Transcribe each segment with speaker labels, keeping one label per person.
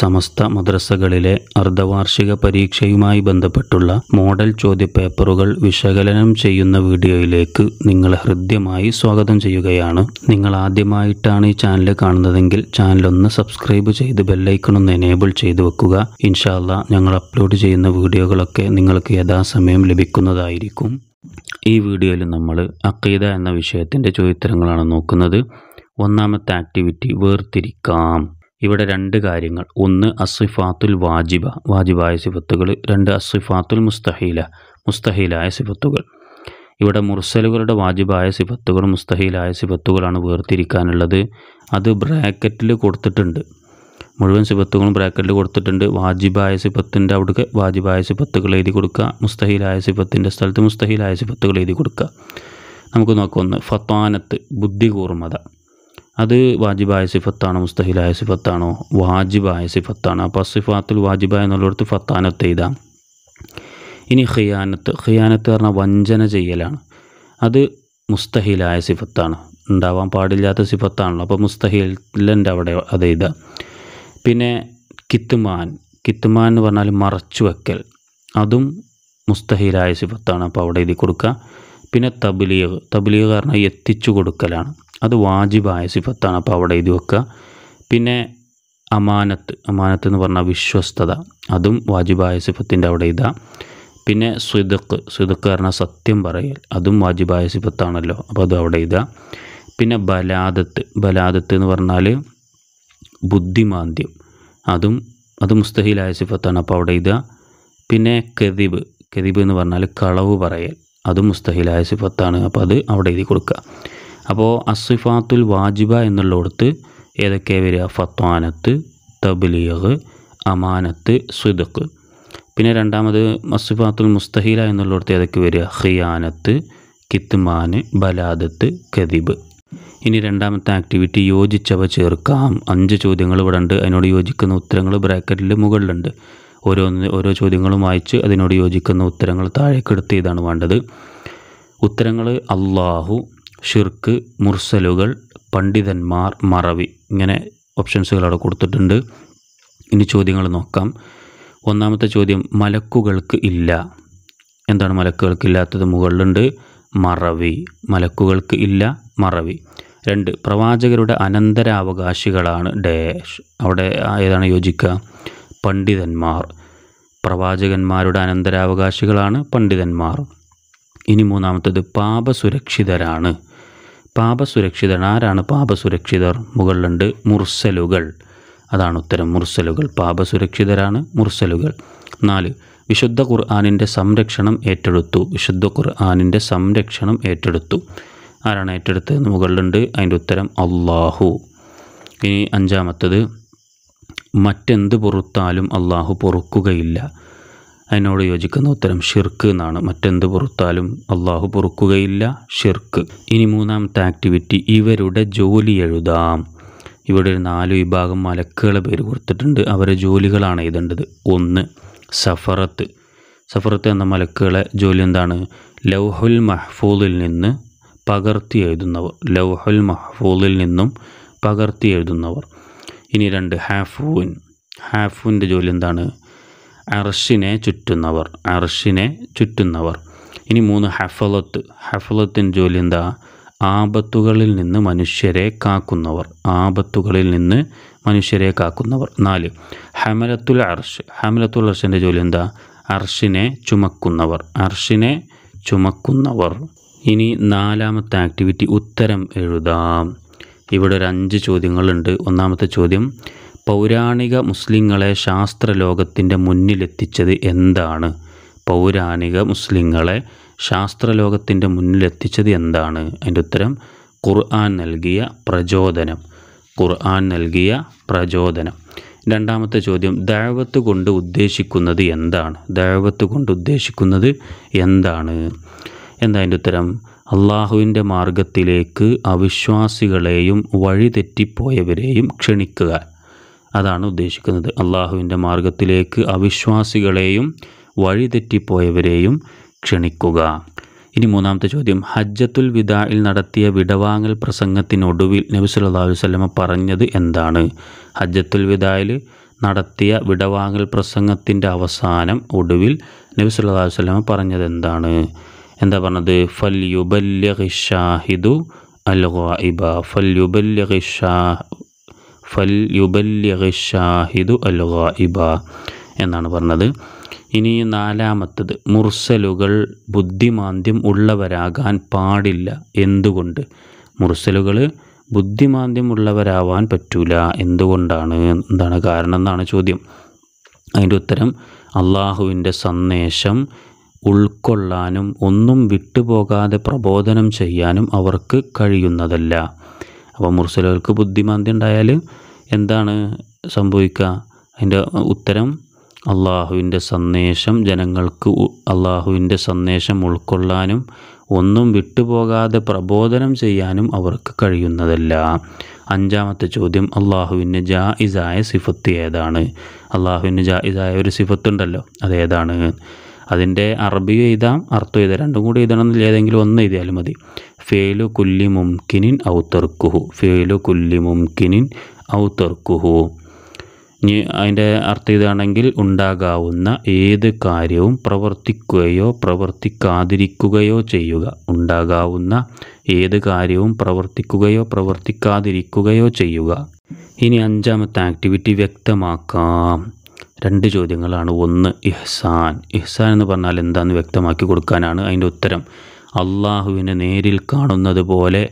Speaker 1: സമസ്ത മദ്രസകളിലെ അർദ്ധവാർഷിക പരീക്ഷയുമായി ബന്ധപ്പെട്ടുള്ള മോഡൽ ചോദ്യപേപ്പറുകൾ വിശകലനം ചെയ്യുന്ന വീഡിയോയിലേക്ക് നിങ്ങളെ ഹൃദ്യമായി സ്വാഗതം ചെയ്യുകയാണ് നിങ്ങൾ ആദ്യമായിട്ടാണ് ഈ ചാനൽ കാണുന്നതെങ്കിൽ ചാനലൊന്ന് സബ്സ്ക്രൈബ് ചെയ്ത് ബെല്ലൈക്കണൊന്ന് എനേബിൾ ചെയ്തു വെക്കുക ഇൻഷാല്ല ഞങ്ങൾ അപ്ലോഡ് ചെയ്യുന്ന വീഡിയോകളൊക്കെ നിങ്ങൾക്ക് യഥാസമയം ലഭിക്കുന്നതായിരിക്കും ഈ വീഡിയോയിൽ നമ്മൾ അക്കീത എന്ന വിഷയത്തിൻ്റെ ചോദ്യത്തരങ്ങളാണ് നോക്കുന്നത് ഒന്നാമത്തെ ആക്ടിവിറ്റി വേർതിരിക്കാം ഇവിടെ രണ്ട് കാര്യങ്ങൾ ഒന്ന് അസിഫാത്തുൽ വാജിബ വാജിബായ സിഫത്തുകൾ രണ്ട് അസിഫാത്തുൽ മുസ്തഹീല മുസ്തഹീലായ സിഫത്തുകൾ ഇവിടെ മുർസലുകളുടെ വാജിബായ സിഫത്തുകൾ മുസ്തഹീലായ സിഫത്തുകളാണ് വേർതിരിക്കാനുള്ളത് അത് ബ്രാക്കറ്റിൽ കൊടുത്തിട്ടുണ്ട് മുഴുവൻ സിഫത്തുകളും ബ്രാക്കറ്റിൽ കൊടുത്തിട്ടുണ്ട് വാജിബായ സിഫത്തിൻ്റെ അവിടുത്തെ വാജിബായ സിഫത്തുകൾ എഴുതി കൊടുക്കുക മുസ്തഹീലായ സിഫത്തിൻ്റെ സ്ഥലത്ത് മുസ്തഹീലായ സിഫത്തുകൾ എഴുതി കൊടുക്കുക നമുക്ക് നോക്കാം ഒന്ന് ഫത്താനത്ത് ബുദ്ധികൂർമ്മത അത് വാജിബായ സിഫത്താണോ മുസ്തഹിലായ സിഫത്താണോ വാജിബായ സിഫത്താണ് അപ്പോൾ സിഫാത്തുൽ വാജിബായ എന്നുള്ളടത്ത് ഫത്താനത്ത് എഴുതാം ഇനി ഖിയാനത്ത് ഖിയാനത്ത് പറഞ്ഞാൽ വഞ്ചന ചെയ്യലാണ് അത് മുസ്തഹിലായ സിഫത്താണ് ഉണ്ടാവാൻ പാടില്ലാത്ത സിഫത്താണല്ലോ അപ്പോൾ മുസ്തഹിലിൻ്റെ അവിടെ അത് എഴുതാം പിന്നെ കിത്തുമാൻ കിത്തുമാൻ എന്ന് പറഞ്ഞാൽ മറച്ചു വെക്കൽ അതും മുസ്തഹിലായ സിഫത്താണ് അപ്പോൾ അവിടെ എഴുതി കൊടുക്കുക പിന്നെ തബ്ലീഗ് തബ്ലീഗ് കാരണം എത്തിച്ചു കൊടുക്കലാണ് അത് വാജിബായ സിഫത്താണ് അപ്പോൾ അവിടെ എഴുതി വെക്കുക പിന്നെ അമാനത്ത് അമാനത്ത് എന്ന് പറഞ്ഞാൽ വിശ്വസ്തത അതും വാജിബായ സിഫത്തിൻ്റെ അവിടെ ഇതാ പിന്നെ സുദക്ക് സുദക്ക് പറഞ്ഞാൽ സത്യം പറയൽ അതും വാജിബായ സിഫത്താണല്ലോ അപ്പോൾ അത് അവിടെ ഇതാ പിന്നെ ബലാദത്ത് ബലാദത്ത് എന്ന് പറഞ്ഞാൽ ബുദ്ധിമാന്ദ്യം അതും അത് മുസ്തഹിലായ സിഫത്താണ് അപ്പോൾ അവിടെ ഇതാ പിന്നെ കെതിബ് കെതിബ് എന്ന് പറഞ്ഞാൽ കളവ് പറയൽ അത് മുസ്തഹിലായ സിഫത്താണ് അപ്പോൾ അത് അവിടെ എഴുതി കൊടുക്കുക അപ്പോൾ അസിഫാത്തുൽ വാജിബ എന്നുള്ളിടത്ത് ഏതൊക്കെ വരിക ഫത്വാനത്ത് തബ്ലീഗ് അമാനത്ത് സുദക്ക് പിന്നെ രണ്ടാമത് അസിഫാത്തുൽ മുസ്തഹീല എന്നുള്ളിടത്ത് ഏതൊക്കെ വരിക ഹിയാനത്ത് കിത്മാന് ബലാദത്ത് കദിബ് ഇനി രണ്ടാമത്തെ ആക്ടിവിറ്റി യോജിച്ചവ ചേർക്കാം അഞ്ച് ചോദ്യങ്ങൾ ഇവിടെ ഉണ്ട് അതിനോട് യോജിക്കുന്ന ഉത്തരങ്ങൾ ബ്രാക്കറ്റിൽ മുകളിലുണ്ട് ഓരോന്ന് ഓരോ ചോദ്യങ്ങളും വായിച്ച് അതിനോട് യോജിക്കുന്ന ഉത്തരങ്ങൾ താഴെ ഇതാണ് വേണ്ടത് ഉത്തരങ്ങൾ അള്ളാഹു ഷിർക്ക് മുർസലുകൾ പണ്ഡിതന്മാർ മറവി ഇങ്ങനെ ഓപ്ഷൻസുകൾ അവിടെ കൊടുത്തിട്ടുണ്ട് ഇനി ചോദ്യങ്ങൾ നോക്കാം ഒന്നാമത്തെ ചോദ്യം മലക്കുകൾക്ക് ഇല്ല എന്താണ് മലക്കുകൾക്ക് ഇല്ലാത്തത് മുകളിലുണ്ട് മറവി മലക്കുകൾക്ക് ഇല്ല മറവി രണ്ട് പ്രവാചകരുടെ അനന്തരാവകാശികളാണ് ഡാഷ് അവിടെ ഏതാണ് യോജിക്കുക പണ്ഡിതന്മാർ പ്രവാചകന്മാരുടെ അനന്തരാവകാശികളാണ് പണ്ഡിതന്മാർ ഇനി മൂന്നാമത്തത് പാപസുരക്ഷിതരാണ് പാപസുരക്ഷിതർ ആരാണ് പാപസുരക്ഷിതർ മുകളിലുണ്ട് മുർസലുകൾ അതാണ് ഉത്തരം മുർസലുകൾ പാപസുരക്ഷിതരാണ് മുർസലുകൾ നാല് വിശുദ്ധ ഖുർആാനിൻ്റെ സംരക്ഷണം ഏറ്റെടുത്തു വിശുദ്ധ ഖുർആാനിൻ്റെ സംരക്ഷണം ഏറ്റെടുത്തു ആരാണ് ഏറ്റെടുത്തത് മുകളിലുണ്ട് അതിൻ്റെ ഉത്തരം അള്ളാഹു ഇനി അഞ്ചാമത്തത് മറ്റെന്ത് പുറത്താലും അള്ളാഹു പൊറുക്കുകയില്ല അതിനോട് യോജിക്കുന്ന ഉത്തരം ഷിർക്ക് എന്നാണ് മറ്റെന്ത് പുറത്താലും അള്ളാഹു പൊറുക്കുകയില്ല ഷിർക്ക് ഇനി മൂന്നാമത്തെ ആക്ടിവിറ്റി ഇവരുടെ ജോലി എഴുതാം ഇവിടെ ഒരു നാല് വിഭാഗം മലക്കുകളെ പേര് കൊടുത്തിട്ടുണ്ട് അവരെ ജോലികളാണ് എഴുതേണ്ടത് ഒന്ന് സഫറത്ത് സഫറത്ത് എന്ന മലക്കുകളെ ജോലി എന്താണ് ലൗഹുൽ മഹഫൂലിൽ നിന്ന് പകർത്തി എഴുതുന്നവർ ലൗഹുൽ മഹഫൂലിൽ നിന്നും പകർത്തി എഴുതുന്നവർ ഇനി രണ്ട് ഹാഫൂൻ ഹാഫൂൻ്റെ ജോലി എന്താണ് അർഷിനെ ചുറ്റുന്നവർ അർഷിനെ ചുറ്റുന്നവർ ഇനി മൂന്ന് ഹഫലത്ത് ഹഫലത്തിൻ്റെ ജോലി എന്താ ആപത്തുകളിൽ നിന്ന് മനുഷ്യരെ കാക്കുന്നവർ ആപത്തുകളിൽ നിന്ന് മനുഷ്യരെ കാക്കുന്നവർ നാല് ഹമലത്തുൽ അർഷ് ഹമലത്തുൽ അർഷിൻ്റെ ജോലി എന്താ അർഷിനെ ചുമക്കുന്നവർ അർഷിനെ ചുമക്കുന്നവർ ഇനി നാലാമത്തെ ആക്ടിവിറ്റി ഉത്തരം എഴുതാം ഇവിടെ ഒരു അഞ്ച് ചോദ്യങ്ങളുണ്ട് ഒന്നാമത്തെ ചോദ്യം പൗരാണിക മുസ്ലിങ്ങളെ ശാസ്ത്രലോകത്തിൻ്റെ മുന്നിലെത്തിച്ചത് എന്താണ് പൗരാണിക മുസ്ലിങ്ങളെ ശാസ്ത്രലോകത്തിൻ്റെ മുന്നിലെത്തിച്ചത് എന്താണ് അതിൻ്റെ ഉത്തരം ഖുർആൻ നൽകിയ പ്രചോദനം ഖുർആൻ നൽകിയ പ്രചോദനം രണ്ടാമത്തെ ചോദ്യം ദഴവത്ത് കൊണ്ട് ഉദ്ദേശിക്കുന്നത് എന്താണ് ദഴവത്ത് കൊണ്ട് ഉദ്ദേശിക്കുന്നത് എന്താണ് എന്താ അതിൻ്റെ ഉത്തരം അള്ളാഹുവിൻ്റെ മാർഗത്തിലേക്ക് അവിശ്വാസികളെയും വഴിതെറ്റിപ്പോയവരെയും ക്ഷണിക്കുക അതാണ് ഉദ്ദേശിക്കുന്നത് അള്ളാഹുവിൻ്റെ മാർഗത്തിലേക്ക് അവിശ്വാസികളെയും വഴിതെറ്റിപ്പോയവരെയും ക്ഷണിക്കുക ഇനി മൂന്നാമത്തെ ചോദ്യം ഹജ്ജത്തുൽ വിദായിൽ നടത്തിയ വിടവാങ്ങൽ പ്രസംഗത്തിനൊടുവിൽ നബി സല്ലാ വല്ലമ പറഞ്ഞത് എന്താണ് ഹജ്ജത്തുൽ വിദായിൽ നടത്തിയ വിടവാങ്ങൽ പ്രസംഗത്തിൻ്റെ അവസാനം ഒടുവിൽ നബി സല്ലാ വല്ലമ പറഞ്ഞത് എന്താണ് എന്താ പറഞ്ഞത് ഫൽ യുബല്യഹി ഷാഹിദു അൽ ഗായിബ ഫൽ ഷാ ഫൽ ഷാഹിദു അൽ ഗായിബ എന്നാണ് പറഞ്ഞത് ഇനി നാലാമത്തത് മുർസലുകൾ ബുദ്ധിമാന്ദ്യം ഉള്ളവരാകാൻ പാടില്ല എന്തുകൊണ്ട് മുർസലുകൾ ബുദ്ധിമാന്ദ്യം ഉള്ളവരാവാൻ പറ്റൂല എന്തുകൊണ്ടാണ് എന്താണ് കാരണം എന്നാണ് ചോദ്യം അതിൻ്റെ ഉത്തരം അള്ളാഹുവിൻ്റെ സന്ദേശം ഉൾക്കൊള്ളാനും ഒന്നും വിട്ടുപോകാതെ പ്രബോധനം ചെയ്യാനും അവർക്ക് കഴിയുന്നതല്ല അപ്പോൾ മുർസലുകൾക്ക് ബുദ്ധിമാന്തി ഉണ്ടായാൽ എന്താണ് സംഭവിക്കുക അതിൻ്റെ ഉത്തരം അള്ളാഹുവിൻ്റെ സന്ദേശം ജനങ്ങൾക്ക് അള്ളാഹുവിൻ്റെ സന്ദേശം ഉൾക്കൊള്ളാനും ഒന്നും വിട്ടുപോകാതെ പ്രബോധനം ചെയ്യാനും അവർക്ക് കഴിയുന്നതല്ല അഞ്ചാമത്തെ ചോദ്യം അള്ളാഹുവിൻ്റെ ജായിസായ സിഫത്ത് ഏതാണ് അള്ളാഹുവിൻ്റെ ജായിസായ ഒരു സിഫത്തുണ്ടല്ലോ അതേതാണ് അതിൻ്റെ അറബി എഴുതാം അർത്ഥം എഴുതാം രണ്ടും കൂടി എഴുതണമെന്നില്ല ഏതെങ്കിലും ഒന്ന് എഴുതിയാലും മതി ഫേലു കുല്ലി മുംകിനിൻ ഔ തെർക്കുഹു ഫേലു കുല്ലി മുംകിനിൻ ഔ തെർക്കുഹു ഇനി അതിൻ്റെ അർത്ഥം ഇതാണെങ്കിൽ ഉണ്ടാകാവുന്ന ഏത് കാര്യവും പ്രവർത്തിക്കുകയോ പ്രവർത്തിക്കാതിരിക്കുകയോ ചെയ്യുക ഉണ്ടാകാവുന്ന ഏത് കാര്യവും പ്രവർത്തിക്കുകയോ പ്രവർത്തിക്കാതിരിക്കുകയോ ചെയ്യുക ഇനി അഞ്ചാമത്തെ ആക്ടിവിറ്റി വ്യക്തമാക്കാം രണ്ട് ചോദ്യങ്ങളാണ് ഒന്ന് ഇഹ്സാൻ ഇഹ്സാൻ എന്ന് പറഞ്ഞാൽ എന്താന്ന് വ്യക്തമാക്കി കൊടുക്കാനാണ് അതിൻ്റെ ഉത്തരം അള്ളാഹുവിനെ നേരിൽ കാണുന്നത് പോലെ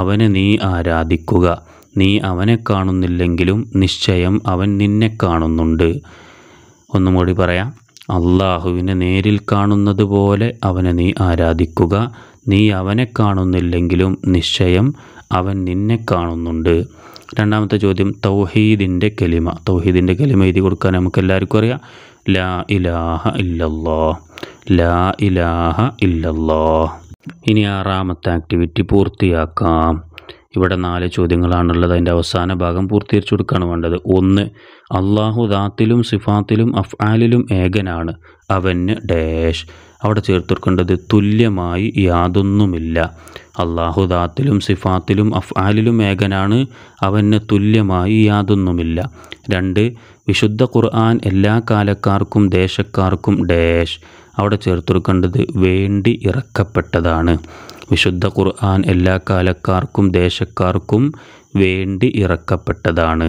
Speaker 1: അവനെ നീ ആരാധിക്കുക നീ അവനെ കാണുന്നില്ലെങ്കിലും നിശ്ചയം അവൻ നിന്നെ കാണുന്നുണ്ട് ഒന്നും കൂടി പറയാം അള്ളാഹുവിനെ നേരിൽ കാണുന്നത് പോലെ അവനെ നീ ആരാധിക്കുക നീ അവനെ കാണുന്നില്ലെങ്കിലും നിശ്ചയം അവൻ നിന്നെ കാണുന്നുണ്ട് രണ്ടാമത്തെ ചോദ്യം തൗഹീദിൻ്റെ കലിമ തൗഹീദിൻ്റെ കലിമ എഴുതി കൊടുക്കാൻ നമുക്ക് എല്ലാവർക്കും അറിയാം ലാ ഇലാഹ ഇല്ലല്ലോ ലാ ഇലാഹ ഇല്ലല്ലോ ഇനി ആറാമത്തെ ആക്ടിവിറ്റി പൂർത്തിയാക്കാം ഇവിടെ നാല് ചോദ്യങ്ങളാണുള്ളത് അതിൻ്റെ അവസാന ഭാഗം പൂർത്തീകരിച്ചു കൊടുക്കുകയാണ് വേണ്ടത് ഒന്ന് അള്ളാഹു ദാത്തിലും സിഫാത്തിലും അഫ്ആലിലും ഏകനാണ് അവന് ഡാഷ് അവിടെ ചേർത്തിരിക്കേണ്ടത് തുല്യമായി യാതൊന്നുമില്ല അള്ളാഹു ദാത്തിലും സിഫാത്തിലും അഫ്ആലിലും ഏകനാണ് അവന് തുല്യമായി യാതൊന്നുമില്ല രണ്ട് വിശുദ്ധ ഖുർആൻ എല്ലാ കാലക്കാർക്കും ദേശക്കാർക്കും ഡാഷ് അവിടെ ചേർത്തിരിക്കേണ്ടത് വേണ്ടി ഇറക്കപ്പെട്ടതാണ് വിശുദ്ധ ഖുർആൻ എല്ലാ കാലക്കാർക്കും ദേശക്കാർക്കും വേണ്ടി ഇറക്കപ്പെട്ടതാണ്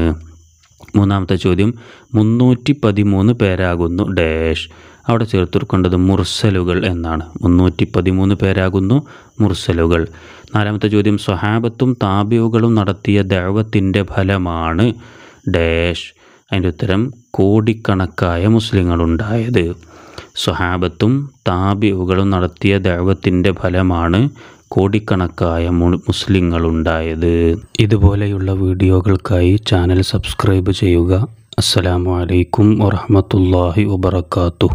Speaker 1: മൂന്നാമത്തെ ചോദ്യം മുന്നൂറ്റി പതിമൂന്ന് പേരാകുന്നു ഡാഷ് അവിടെ ചേർത്തിരിക്കേണ്ടത് മുർസലുകൾ എന്നാണ് മുന്നൂറ്റി പതിമൂന്ന് പേരാകുന്നു മുർസലുകൾ നാലാമത്തെ ചോദ്യം സ്വഹാബത്തും താബിയുകളും നടത്തിയ ദൈവത്തിൻ്റെ ഫലമാണ് ഡാഷ് അതിൻ്റെ ഉത്തരം കോടിക്കണക്കായ മുസ്ലിങ്ങളുണ്ടായത് സ്വഹാബത്തും താബിഉകളും നടത്തിയ ദൈവത്തിൻ്റെ ഫലമാണ് കോടിക്കണക്കായ മുസ്ലിങ്ങളുണ്ടായത് ഇതുപോലെയുള്ള വീഡിയോകൾക്കായി ചാനൽ സബ്സ്ക്രൈബ് ചെയ്യുക അസ്സലാമു അലൈക്കും വറഹമത്തല്ലാഹി വബർക്കാത്തു